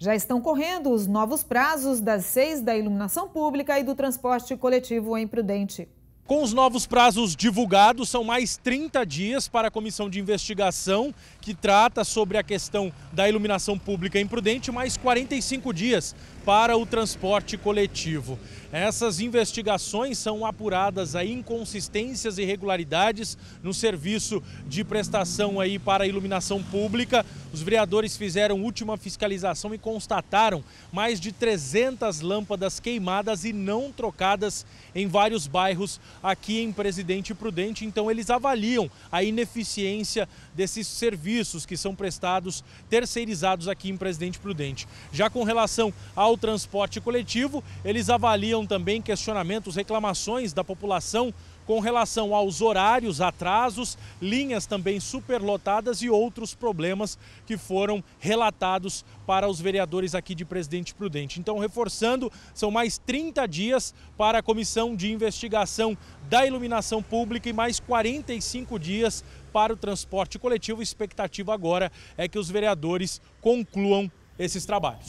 Já estão correndo os novos prazos das seis da iluminação pública e do transporte coletivo em Prudente. Com os novos prazos divulgados, são mais 30 dias para a comissão de investigação que trata sobre a questão da iluminação pública imprudente, mais 45 dias para o transporte coletivo. Essas investigações são apuradas a inconsistências e irregularidades no serviço de prestação aí para iluminação pública. Os vereadores fizeram última fiscalização e constataram mais de 300 lâmpadas queimadas e não trocadas em vários bairros aqui em Presidente Prudente. Então eles avaliam a ineficiência desses serviços que são prestados terceirizados aqui em Presidente Prudente. Já com relação ao ao transporte coletivo. Eles avaliam também questionamentos, reclamações da população com relação aos horários, atrasos, linhas também superlotadas e outros problemas que foram relatados para os vereadores aqui de Presidente Prudente. Então, reforçando, são mais 30 dias para a comissão de investigação da iluminação pública e mais 45 dias para o transporte coletivo. A expectativa agora é que os vereadores concluam esses trabalhos.